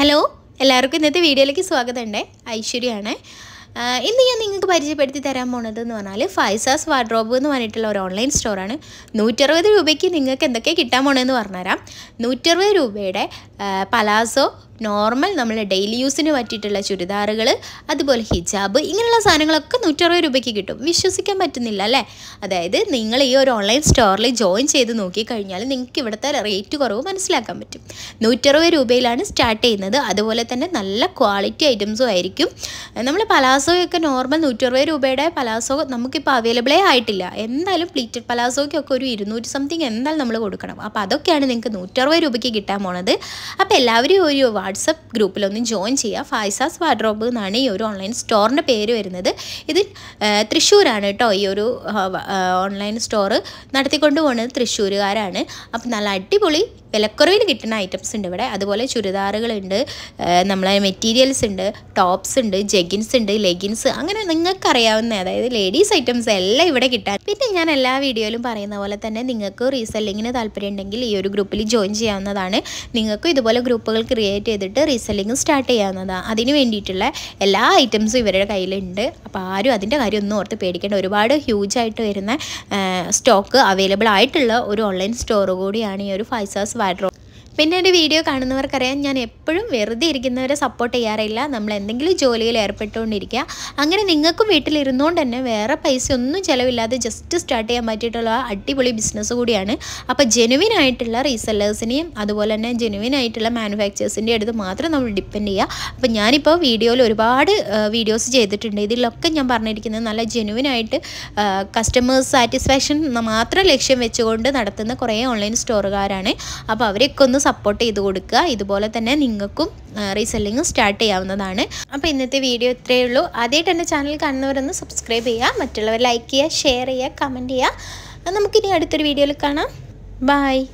Hello എല്ലാവർക്കും ഇന്നത്തെ വീഡിയോയിലേക്ക് സ്വാഗതമുണ്ട് ഐശ്വര്യയാണ് ഇന്ന് ഞാൻ നിങ്ങൾക്ക് പരിചയപ്പെടുത്തി തരാൻ പോണതെന്ന് പറഞ്ഞാൽ ഫൈസാസ് വാർഡ്രോബ് എന്ന് പറഞ്ഞിട്ടുള്ള ഒരു ഓൺലൈൻ സ്റ്റോറാണ് നൂറ്ററുപത് രൂപയ്ക്ക് നിങ്ങൾക്ക് എന്തൊക്കെ കിട്ടാൻ പോണതെന്ന് പറഞ്ഞുതരാം നൂറ്ററുപത് രൂപയുടെ പലാസോ നോർമൽ നമ്മൾ ഡെയിലി യൂസിന് പറ്റിയിട്ടുള്ള ചുരിദാറുകൾ അതുപോലെ ഹിജാബ് ഇങ്ങനെയുള്ള സാധനങ്ങളൊക്കെ നൂറ്ററുപത് രൂപയ്ക്ക് കിട്ടും വിശ്വസിക്കാൻ പറ്റുന്നില്ല അല്ലേ അതായത് നിങ്ങൾ ഈ ഒരു ഓൺലൈൻ സ്റ്റോറിൽ ജോയിൻ ചെയ്ത് നോക്കിക്കഴിഞ്ഞാൽ നിങ്ങൾക്ക് ഇവിടുത്തെ റേറ്റ് കുറവ് മനസ്സിലാക്കാൻ പറ്റും നൂറ്ററുപത് രൂപയിലാണ് സ്റ്റാർട്ട് ചെയ്യുന്നത് അതുപോലെ തന്നെ നല്ല ക്വാളിറ്റി ഐറ്റംസും ആയിരിക്കും നമ്മൾ പലാസോയൊക്കെ നോർമൽ നൂറ്ററുപത് രൂപയുടെ പലാസോ നമുക്കിപ്പോൾ അവൈലബിളേ ആയിട്ടില്ല എന്തായാലും പ്ലീറ്റഡ് പലാസോയ്ക്കൊക്കെ ഒരു ഇരുന്നൂറ്റി സംതിങ് എന്തായാലും നമ്മൾ കൊടുക്കണം അപ്പോൾ അതൊക്കെയാണ് നിങ്ങൾക്ക് നൂറ്ററുപത് രൂപയ്ക്ക് കിട്ടാൻ പോണത് അപ്പോൾ എല്ലാവരും ഒരു വാട്സപ്പ് ഗ്രൂപ്പിലൊന്ന് ജോയിൻ ചെയ്യുക ഫൈസാസ് വാർഡ്രോബ് എന്നാണ് ഈ ഒരു ഓൺലൈൻ സ്റ്റോറിൻ്റെ പേര് വരുന്നത് ഇത് തൃശ്ശൂരാണ് കേട്ടോ ഈ ഒരു ഓൺലൈൻ സ്റ്റോർ നടത്തിക്കൊണ്ട് പോകുന്നത് തൃശ്ശൂരുകാരാണ് അപ്പോൾ നല്ല അടിപൊളി വിലക്കുറവിൽ കിട്ടുന്ന ഐറ്റംസ് ഉണ്ട് ഇവിടെ അതുപോലെ ചുരിദാറുകളുണ്ട് നമ്മളെ മെറ്റീരിയൽസ് ഉണ്ട് ടോപ്സ് ഉണ്ട് ജെഗിൻസ് ഉണ്ട് ലെഗിൻസ് അങ്ങനെ നിങ്ങൾക്കറിയാവുന്ന അതായത് ലേഡീസ് ഐറ്റംസ് എല്ലാം ഇവിടെ കിട്ടാൻ പിന്നെ ഞാൻ എല്ലാ വീഡിയോയിലും പറയുന്ന പോലെ തന്നെ നിങ്ങൾക്ക് റീസെല്ലിങ്ങിന് താല്പര്യം ഉണ്ടെങ്കിൽ ഈ ഒരു ഗ്രൂപ്പിൽ ജോയിൻ ചെയ്യാവുന്നതാണ് നിങ്ങൾക്കും ഇതുപോലെ ഗ്രൂപ്പുകൾ ക്രിയേറ്റ് ചെയ്തിട്ട് റീസെല്ലിംഗ് സ്റ്റാർട്ട് ചെയ്യാവുന്നതാണ് അതിന് വേണ്ടിയിട്ടുള്ള എല്ലാ ഐറ്റംസും ഇവരുടെ കയ്യിലുണ്ട് അപ്പോൾ ആരും അതിൻ്റെ കാര്യം ഒന്നും ഓർത്ത് പേടിക്കേണ്ട ഒരുപാട് ഹ്യൂജ് ആയിട്ട് വരുന്ന സ്റ്റോക്ക് അവൈലബിൾ ആയിട്ടുള്ള ഒരു ഓൺലൈൻ സ്റ്റോർ കൂടിയാണ് ഈ ഒരു ഫൈവ് സ്റ്റാർസ് Barro. പിന്നെ എൻ്റെ വീഡിയോ കാണുന്നവർക്കറിയാം ഞാൻ എപ്പോഴും വെറുതെ ഇരിക്കുന്നവരെ സപ്പോർട്ട് ചെയ്യാറില്ല നമ്മൾ എന്തെങ്കിലും ജോലിയിൽ ഏർപ്പെട്ടുകൊണ്ടിരിക്കുക അങ്ങനെ നിങ്ങൾക്കും വീട്ടിലിരുന്നുകൊണ്ട് തന്നെ വേറെ പൈസ ഒന്നും ചിലവില്ലാതെ ജസ്റ്റ് സ്റ്റാർട്ട് ചെയ്യാൻ പറ്റിയിട്ടുള്ള അടിപൊളി ബിസിനസ് കൂടിയാണ് അപ്പോൾ ജെനുവിൻ ആയിട്ടുള്ള റീസെല്ലേഴ്സിനെയും അതുപോലെ തന്നെ ജെനുവിൻ ആയിട്ടുള്ള മാനുഫാക്ചേഴ്സിൻ്റെ അടുത്ത് മാത്രം നമ്മൾ ഡിപ്പെൻഡ് ചെയ്യുക അപ്പോൾ ഞാനിപ്പോൾ വീഡിയോയിൽ ഒരുപാട് വീഡിയോസ് ചെയ്തിട്ടുണ്ട് ഇതിലൊക്കെ ഞാൻ പറഞ്ഞിരിക്കുന്നത് നല്ല ജെനുവിനായിട്ട് കസ്റ്റമേഴ്സ് സാറ്റിസ്ഫാക്ഷൻ മാത്രം ലക്ഷ്യം വെച്ചുകൊണ്ട് നടത്തുന്ന കുറേ ഓൺലൈൻ സ്റ്റോറുകാരാണ് അപ്പോൾ അവരെയൊക്കെ ഒന്ന് സപ്പോർട്ട് ചെയ്ത് കൊടുക്കുക ഇതുപോലെ തന്നെ നിങ്ങൾക്കും റീസെല്ലിംഗ് സ്റ്റാർട്ട് ചെയ്യാവുന്നതാണ് അപ്പോൾ ഇന്നത്തെ വീഡിയോ ഇത്രയേ ഉള്ളൂ ആദ്യമായിട്ട് എൻ്റെ ചാനൽ കാണുന്നവരൊന്ന് സബ്സ്ക്രൈബ് ചെയ്യുക മറ്റുള്ളവർ ലൈക്ക് ചെയ്യുക ഷെയർ ചെയ്യുക കമൻറ്റ് ചെയ്യുക നമുക്കിനി അടുത്തൊരു വീഡിയോയിൽ കാണാം ബായ്